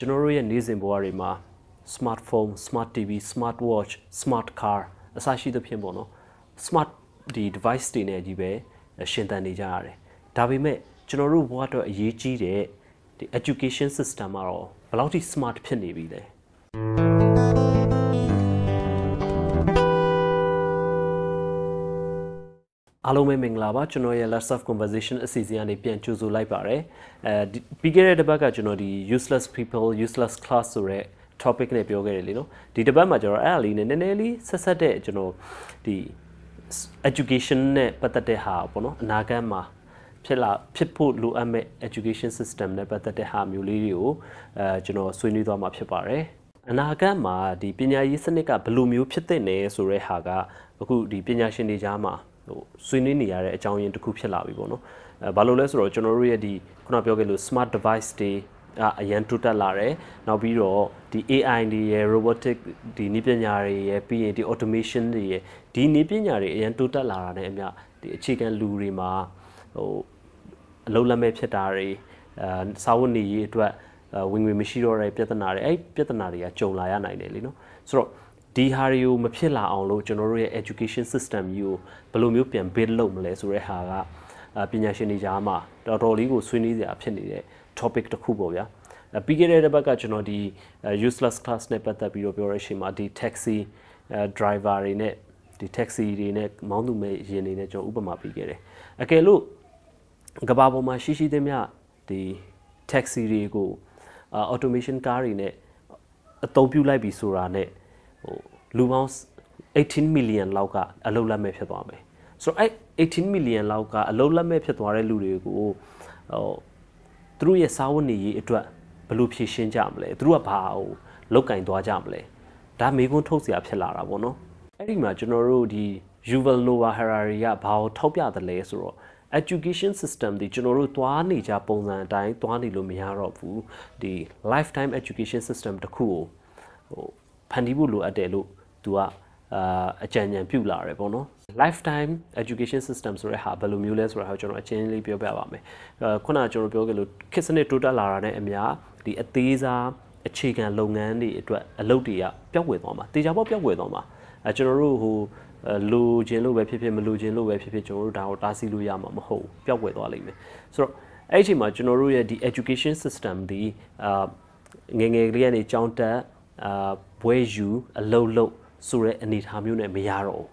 ကျွန်တော်တို့ရဲ့နေ့စဉ်ဘဝတွေမှာ smartphone, smart TV, smart watch, smart car အစရှိသဖြင့်ပေါ့နော် smart ဒီ device တွေနဲ့ကြီးပဲရှင်သန်နေကြရတယ်။ဒါပေမဲ့ကျွန်တော်တို့ဘဝအတွက်အရေးကြီးတဲ့ဒီ education system ကတော့ဘယ်လောက်ထိ smart ဖြစ်နေပြီလဲ။အားလုံးပဲမင်္ဂလာပါကျွန်တော်ရဲ့ Let's Have Conversation အစီအစဉ်ကနေပြန်ကြိုဆိုလိုက်ပါရစေအဲပြီးခဲ့တဲ့တစ်ပတ်ကကျွန်တော်ဒီ useless people useless class ဆိုတဲ့ topic နဲ့ပြောခဲ့တယ်လေနော်ဒီတစ်ပတ်မှာကျွန်တော်အဲ့အလေးနဲ့နည်းနည်းလေးဆက်ဆက်တဲ့ကျွန်တော်ဒီ education နဲ့ပတ်သက်တဲ့ဟာပေါ့နော်အနာဂတ်မှာဖြစ်လာဖြစ်ဖို့လိုအပ်မဲ့ education system နဲ့ပတ်သက်တဲ့ဟာမျိုးလေးတွေကိုအဲကျွန်တော်ဆွေးနွေးသွားမှာဖြစ်ပါတယ်အနာဂတ်မှာဒီပညာရေးစနစ်ကဘယ်လိုမျိုးဖြစ်သင့်လဲဆိုတဲ့ဟာကအခုဒီပညာရှင်တွေကြားမှာဆွေးနွေးနေရတဲ့အကြောင်းရင်းတစ်ခုဖြစ်လာပြီပေါ့နော်အဲဘာလို့လဲဆိုတော့ကျွန်တော်တို့ရဲ့ဒီခုနပြောခဲ့လို့ smart device တွေအရန်တိုးတက်လာတယ်နောက်ပြီးတော့ဒီ AI တွေရယ် robotic ဒီနည်းပညာတွေရယ်ပြီးရင်ဒီ automation တွေရယ်ဒီနည်းပညာတွေအရန်တိုးတက်လာတာနဲ့အမျှဒီအခြေခံလူတွေမှာဟိုအလုံးလက်မဲ့ဖြစ်တာတွေအဲစာဝတ်နေရေးအတွက်ဝင်ငွေမရှိတော့တဲ့ပြဿနာတွေအဲ့ပြဿနာတွေကကြုံလာရနိုင်တယ်လीနော်ဆိုတော့ဒီဟာတွေကိုမဖြစ်လာအောင်လို့ကျွန်တော်တို့ရဲ့ education system ကြီးကိုဘယ်လိုမျိုးပြန် build လုပ်မလဲဆိုတဲ့ဟာကပညာရှင်တွေကြားမှာတော်တော်လေးကိုဆွေးနွေးစရာဖြစ်နေတဲ့ topic တစ်ခုပေါ့ဗျာပြီးခဲ့တဲ့တစ်ပတ်ကကျွန်တော်ဒီ useless class နဲ့ပတ်သက်ပြီးတော့ပြောရရှိမှာဒီ taxi driver တွေနဲ့ဒီ taxi တွေနဲ့မောင်းသူမဲ့ယာဉ်တွေနဲ့ကျွန်တော်ဥပမာပေးခဲ့တယ်အကယ်လို့ကဘာပေါ်မှာရှိရှိသမျှဒီ taxi တွေကို automation car တွေနဲ့အသုံးပြုလိုက်ပြီဆိုတာနဲ့ဟိုလူပေါင်း18 million လောက်ကအလုပ်လက်မဲ့ဖြစ်သွားမယ်ဆိုတော့အဲ့18 million လောက်ကအလုပ်လက်မဲ့ဖြစ်သွားတဲ့လူတွေကိုဟိုသူတို့ရဲ့စာဝတ်နေရေးအတွက်ဘယ်လိုဖြေရှင်းကြမလဲသူတို့ကဘာဟိုလောက်ကင်သွားကြမလဲဒါမေးခွန်းထုတ်เสียဖြစ်လာတာပေါ့နော်အဲ့ဒီမှာကျွန်တော်တို့ဒီ Yuval Noah Harari ကဘာကိုထောက်ပြသလဲဆိုတော့ education system ဒီကျွန်တော်တို့သွားနေကြပုံစံအတိုင်းသွားနေလို့မရတော့ဘူးဒီ lifetime education system တခုကိုဟိုဖန်တီးဖို့လိုအပ်တယ်လို့သူကအာအကြံဉာဏ်ပြုလာတယ်ပေါ့နော် lifetime education system ဆိုတဲ့ဟာဘယ်လိုမျိုးလဲဆိုတာကိုကျွန်တော်အချင်းလေးပြောပြပါမယ်ခုနကကျွန်တော်ပြောခဲ့လို့ခေတ်စနစ်တိုးတက်လာတာနဲ့အမျှဒီအသေးစားအခြေခံလုပ်ငန်းတွေအတွက်အလုပ်တွေကပျောက်ကွယ်သွားမှာတေချာပေါက်ပျောက်ကွယ်သွားမှာအဲကျွန်တော်တို့ဟိုလိုချင်လို့ပဲဖြစ်ဖြစ်မလိုချင်လို့ပဲဖြစ်ဖြစ်ကျွန်တော်တို့ဒါကိုတားဆီးလို့ရမှာမဟုတ်ပျောက်ကွယ်သွားလိမ့်မယ်ဆိုတော့အဲ့ဒီအချိန်မှာကျွန်တော်တို့ရဲ့ဒီ education system ဒီအာငငယ်လေးကနေကြောင်းတက်အာပွဲယူအလုံးလုံးဆိုတဲ့အနေအထားမျိုးနဲ့မရတော့ဘူး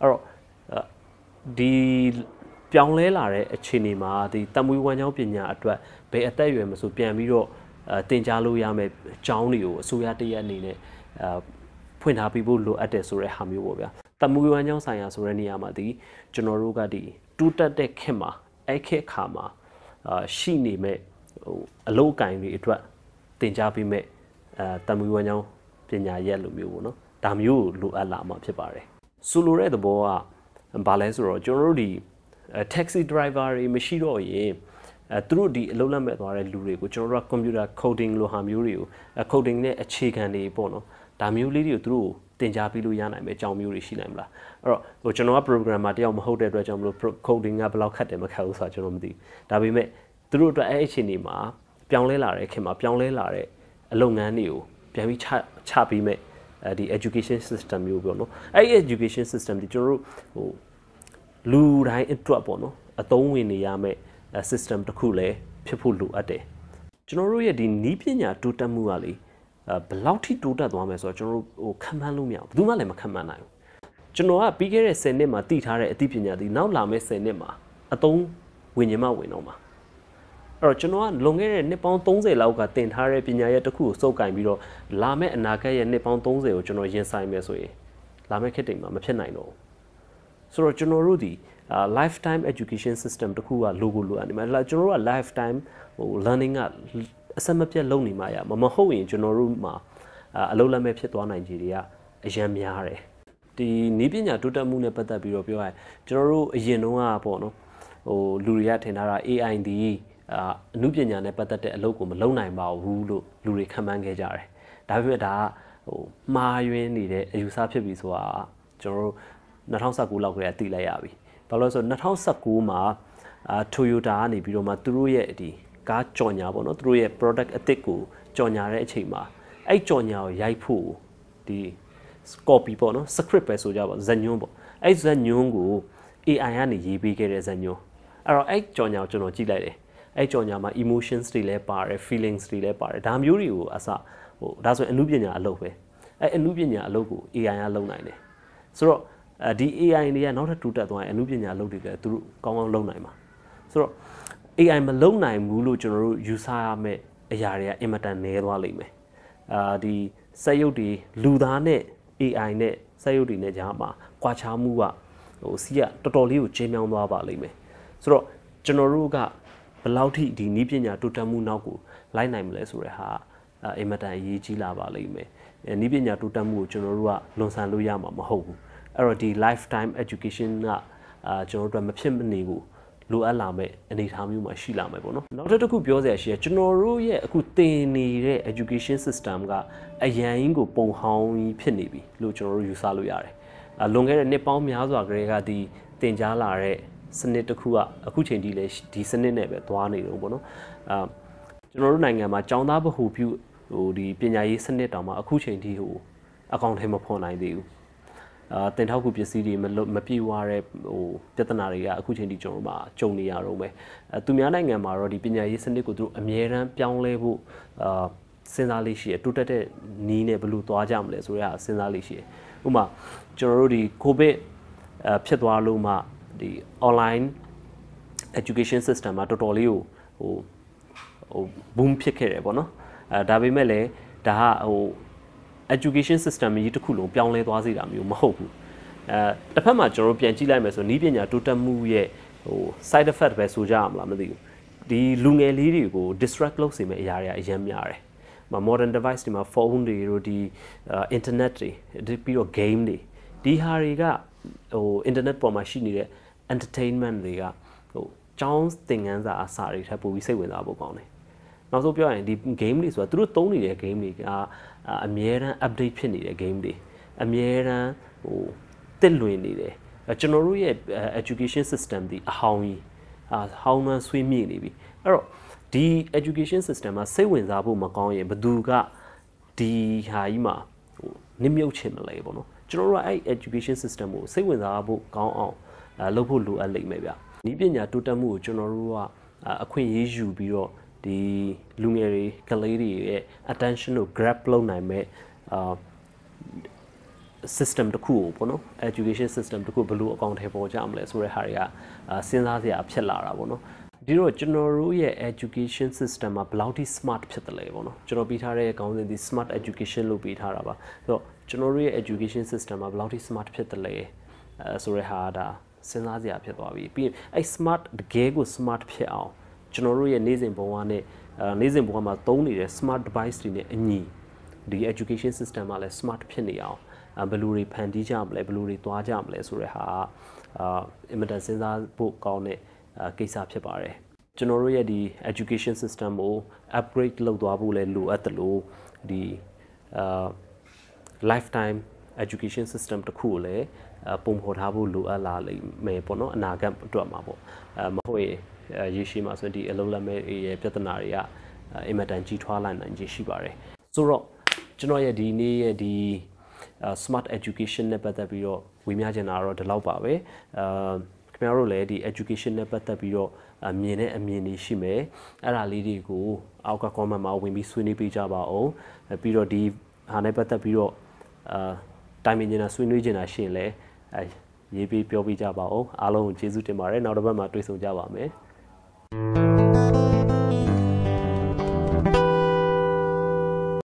အဲ့တော့ဒီပြောင်းလဲလာတဲ့အခြေအနေမှာဒီတမွေးဝမ်းကျောင်းပညာအတွက်ဘယ်အသက်အရွယ်မဆိုပြန်ပြီးတော့တင် जा လို့ရမယ်အကြောင်းတွေကိုအစိုးရတရက်အနေနဲ့ဖွင့်ထားပြီးဖို့လိုအပ်တယ်ဆိုတဲ့ဟာမျိုးပေါ့ဗျာတမွေးဝမ်းကျောင်းဆိုင်ရာဆိုတဲ့နေရာမှာဒီကျွန်တော်တို့ကဒီတူးတက်တဲ့ခင်မှာအဲ့ခက်ခါမှာရှိနေမဲ့ဟိုအလုတ်ကင်တွေအတွက်တင် जा ပြီးမဲ့အဲတမွေးဝမ်းကျောင်းပညာရက်လိုမျိုးပေါ့နော်ဒါမျိုးကိုလိုအပ်လာမှာဖြစ်ပါတယ်ဆိုလိုတဲ့သဘောကဘာလဲဆိုတော့ကျွန်တော်တို့ဒီ taxi driver တွေမရှိတော့ရင်အဲသူတို့ဒီအလုပ်လက်မဲ့သွားတဲ့လူတွေကိုကျွန်တော်တို့က computer coding လိုဟာမျိုးတွေကို coding နဲ့အခြေခံတွေပေါ့နော်ဒါမျိုးလေးတွေကိုသူတို့တင် जा ပေးလို့ရနိုင်မယ်အကြောင်းမျိုးတွေရှိနိုင်မလားအဲ့တော့ဟိုကျွန်တော်က programmer တယောက်မဟုတ်တဲ့အတွက်ကြောင့်မလို့ coding ကဘယ်လောက်ခက်တယ်မခက်ဘူးဆိုတာကျွန်တော်မသိဘူးဒါပေမဲ့သူတို့အတွက်အဲ့အခြေအနေမှာပြောင်းလဲလာတဲ့ခင်မှာပြောင်းလဲလာတဲ့အလုပ်ငန်းတွေကိုပြန်ပြီးချချပေးမဲ့အဲဒီ education system မျိုးပေါ့နော်အဲ့ဒီ education system ဒီကျွန်တော်တို့ဟိုလူတိုင်းအတွက်ပေါ့နော်အသုံးဝင်နေရမဲ့ system တစ်ခုလည်းဖြစ်ဖို့လိုအပ်တယ်ကျွန်တော်တို့ရဲ့ဒီနီးပညာတိုးတက်မှုကလေဘယ်လောက်ထိတိုးတက်သွားမယ်ဆိုတော့ကျွန်တော်တို့ဟိုခံမှန်းလို့မရဘူးဘယ်သူမှလည်းမခံမှန်းနိုင်ဘူးကျွန်တော်ကပြီးခဲ့တဲ့10နှစ်မှာတည်ထားတဲ့အသိပညာဒီနောက်လာမယ့်10နှစ်မှာအသုံးဝင်ရင်မှဝင်တော့မှာအဲ့တော့ကျွန်တော်ကလွန်ခဲ့တဲ့နှစ်ပေါင်း30လောက်ကသင်ထားတဲ့ပညာရပ်တစ်ခုကိုစုပ်ကင်ပြီးတော့လာမယ့်အနာဂတ်ရဲ့နှစ်ပေါင်း30ကိုကျွန်တော်ရင်ဆိုင်မယ်ဆိုရင်လာမယ့်ခေတ်တိမ်မှာမဖြစ်နိုင်တော့ဘူးဆိုတော့ကျွန်တော်တို့ဒီ lifetime education system တခုကလိုကိုလိုအပ်နေမှာကျွန်တော်တို့က lifetime ဟို learning ကအဆက်မပြတ်လုပ်နေမှာရမမဟုတ်ရင်ကျွန်တော်တို့မှာအလုပ်လက်မဲ့ဖြစ်သွားနိုင်ခြေတွေကအများများတယ်ဒီနည်းပညာတိုးတက်မှုနဲ့ပတ်သက်ပြီးတော့ပြောရရင်ကျွန်တော်တို့အရင်တုန်းကပေါ့နော်ဟိုလူတွေကထင်ထားတာ AI ဒီအမှုပညာနဲ့ပတ်သက်တဲ့အလုပ်ကိုမလုပ်နိုင်ပါဘူးလို့လူတွေခံမှန်းခဲ့ကြတယ်။ဒါပေမဲ့ဒါကဟိုမှားယွင်းနေတဲ့အယူဆဖြစ်ပြီဆိုတာကျွန်တော်တို့2019လောက်ကတည်းကသိလိုက်ရပြီ။ဘာလို့လဲဆိုတော့2019မှာအာ Toyota ကနေပြီးတော့မှသူတို့ရဲ့ဒီကားကြော်ညာပေါ့နော်သူတို့ရဲ့ product အသစ်ကိုကြော်ညာတဲ့အချိန်မှာအဲ့ကြော်ညာကိုရိုက်ဖို့ဒီ copy ပေါ့နော် script ပဲဆိုကြပါဇညွန်းပေါ့အဲ့ဇညွန်းကို AI ကနေရေးပေးခဲ့တဲ့ဇညွန်းအဲ့တော့အဲ့ကြော်ညာကိုကျွန်တော်ကြည့်လိုက်တယ်အဲ့ကြော်ညာမှာ emotions တွေလည်းပါတယ် feelings တွေလည်းပါတယ်ဒါမျိုးတွေကိုအစဟိုဒါဆိုရင်အမှုပညာအလုပ်ပဲအဲ့အမှုပညာအလုပ်ကို AI ကလုပ်နိုင်တယ်ဆိုတော့ဒီ AI တွေကနောက်ထပ်တိုးတက်သွားရင်အမှုပညာအလုပ်တွေလည်းသူတို့ကောင်းကောင်းလုပ်နိုင်မှာဆိုတော့ AI မလုပ်နိုင်ဘူးလို့ကျွန်တော်တို့ယူဆရမယ့်အရာတွေကအင်မတန်နည်းသွားလိမ့်မယ်အာဒီစက်ရုပ်တွေလူသားနဲ့ AI နဲ့စက်ရုပ်တွေနဲ့ကြားမှာကွာခြားမှုကဟိုစီးကတော်တော်လေးကိုကျင်းမြောင်းသွားပါလိမ့်မယ်ဆိုတော့ကျွန်တော်တို့ကဘယ်လောက်ထိဒီနည်းပညာတိုးတက်မှုနောက်ကိုလိုက်နိုင်မလဲဆိုတဲ့ဟာအင်မတန်အရေးကြီးလာပါလိမ့်မယ်နည်းပညာတိုးတက်မှုကိုကျွန်တော်တို့ကလွန်ဆန်လို့ရမှာမဟုတ်ဘူးအဲ့တော့ဒီ lifetime education ကအာကျွန်တော်တို့မဖြစ်မနေဘူးလိုအပ်လာမဲ့အနေအထားမျိုးမှာရှိလာမယ်ပေါ့နော်နောက်တစ်ခုပြောစရာရှိရကျွန်တော်တို့ရဲ့အခုသင်နေတဲ့ education system ကအရန်ကြီးကိုပုံဟောင်းကြီးဖြစ်နေပြီလို့ကျွန်တော်တို့ယူဆလို့ရတယ်လွန်ခဲ့တဲ့နှစ်ပေါင်းများစွာကတည်းကဒီသင်ကြားလာတဲ့စနစ်တစ်ခုကအခုချိန်ထိလည်းဒီစနစ်နဲ့ပဲသွားနေတော့ဗောနော်အာကျွန်တော်တို့နိုင်ငံမှာចောင်းသားဗဟုပြုဟိုဒီပညာရေးစနစ်တောင်မှအခုချိန်ထိဟိုအကောင့်ထဲမဖော်နိုင်သေးဘူးအာတင်ထောက်ကူပစ္စည်းတွေမမပြေဝတဲ့ဟိုပြဿနာတွေကအခုချိန်ထိကျွန်တော်တို့မှာကြုံနေရတော့ပဲအဲသူများနိုင်ငံမှာတော့ဒီပညာရေးစနစ်ကိုသူတို့အမြဲတမ်းပြောင်းလဲဖို့အာစဉ်းစားလေးရှိရတိုးတက်တဲ့နီးနဲ့ဘယ်လိုသွားကြမလဲဆိုရတာစဉ်းစားလေးရှိရဥပမာကျွန်တော်တို့ဒီကိုဗစ်ဖြစ်သွားလို့မှဒီ online education system မှာတော်တော်လေးကိုဟိုဟို boom ဖြစ်ခဲ့တယ်ပေါ့နော်အဲဒါပေမဲ့လည်းဒါကဟို education system ကြီးတစ်ခုလုံးပြောင်းလဲသွားစေတာမျိုးမဟုတ်ဘူးအဲတစ်ဖက်မှာကျွန်တော်ပြန်ကြည့်လိုက်မယ်ဆိုနီးပညာတိုးတက်မှုရဲ့ဟို side effect ပဲဆိုကြရမလားမသိဘူးဒီလူငယ်လေးတွေကို distract လုပ်စေမယ့်အရာတွေအများများတယ်မ modern device တွေမှာ phone တွေတို့ဒီ internet တွေပြီးတော့ game တွေဒီဟာတွေကဟို internet ပေါ်မှာရှိနေတဲ့ entertainment တွေကဟိုကျောင်းသင်ခန်းစာအစာတွေထပ်ပို့ပြီးစိတ်ဝင်စားဖို့ကောင်းတယ်နောက်ဆုံးပြောရရင်ဒီ game တွေဆိုတာသူတို့သုံးနေတဲ့ game တွေကအမြဲတမ်း update ဖြစ်နေတဲ့ game တွေအမြဲတမ်းဟိုတက်လွင်နေတယ်ကျွန်တော်တို့ရဲ့ education system ဒီအဟောင်းကြီးအာဟောင်းမှဆွေးမြေ့နေပြီအဲ့တော့ဒီ education system မှာစိတ်ဝင်စားဖို့မကောင်းရင်ဘသူကဒီဟာကြီးမှာဟိုနစ်မြုပ်ချင်မလဲပေါ့နော်ကျွန်တော်တို့ကအဲ့ education system ကိုစိတ်ဝင်စားဖို့ကောင်းအောင်လုပ်ဖို့လိုအပ်လိမ့်မယ်ဗျ။ဤပညာတိုးတက်မှုကိုကျွန်တော်တို့ကအခွင့်အရေးယူပြီးတော့ဒီလူငယ်တွေကလေးတွေရဲ့ attention ကို grab လုပ်နိုင်မဲ့အာ system တခုကိုပေါ့နော် education system တခုဘယ်လိုအကောင့်ထဲပေါ်ကြမလဲဆိုတဲ့ဟာတွေကစဉ်းစားစရာဖြစ်လာတာပေါ့နော်ဒီတော့ကျွန်တော်တို့ရဲ့ education system မှာဘယ်လောက်ထိ smart ဖြစ်တယ်လဲပေါ့နော်ကျွန်တော်ပြီးထားတဲ့ခေါင်းစဉ်ဒီ smart education လို့ပြီးထားတာပါဆိုတော့ကျွန်တော်တို့ရဲ့ education system မှာဘယ်လောက်ထိ smart ဖြစ်တယ်လဲအဲဆိုတဲ့ဟာဒါစဉ်းစားစရာဖြစ်သွားပြီပြီးရင်အဲ့ smart တကယ်ကို smart ဖြစ်အောင်ကျွန်တော်တို့ရဲ့နေ့စဉ်ဘဝနဲ့နေ့စဉ်ဘဝမှာသုံးနေတဲ့ smart device တွေနဲ့အညီဒီ education system ကလည်း smart ဖြစ်နေအောင်ဘယ်လိုတွေဖန်တီးကြမလဲဘယ်လိုတွေသွားကြမလဲဆိုတဲ့ဟာအာအင်မတန်စဉ်းစားဖို့ကောင်းတဲ့ကိစ္စဖြစ်ပါတယ်ကျွန်တော်တို့ရဲ့ဒီ education system ကို upgrade လုပ်သွားဖို့လည်းလိုအပ်တယ်လို့ဒီအာ lifetime education system တစ်ခုကိုလည်းပုံဖော်ထားဖို့လိုအပ်လာလိမ့်မယ်ပေါ့နော်အနာဂတ်အတွက်မှာပေါ့အဲမဟုတ်ရင်ရေရှည်မှာဆိုဒီအလုံးလက်မဲ့ရဲ့ပြဿနာတွေကအင်မတန်ကြီးထွားလာနိုင်ခြင်းရှိပါတယ်ဆိုတော့ကျွန်တော်ရဲ့ဒီနေ့ရဲ့ဒီ smart education နဲ့ပတ်သက်ပြီးတော့ဝေမျှချင်တာကတော့ဒီလောက်ပါပဲအာခင်ဗျားတို့လည်းဒီ education နဲ့ပတ်သက်ပြီးတော့မြင်တဲ့အမြင်တွေရှိမယ်အဲ့ဒါလေးတွေကိုအောက်က comment မှာဝင်ပြီးဆွေးနွေးပေးကြပါအောင် ပြီးတော့ဒီဟာနဲ့ပတ်သက်ပြီးတော့အာတိုင်ပင်ကျင်တာဆွေးနွေးကျင်တာရှိရင်လည်းအဲရေးပြီးပြောပြကြပါအောင်အားလုံးကိုကျေးဇူးတင်ပါတယ်နောက်တစ်ပတ်မှာတွေ့ဆုံကြပါမယ်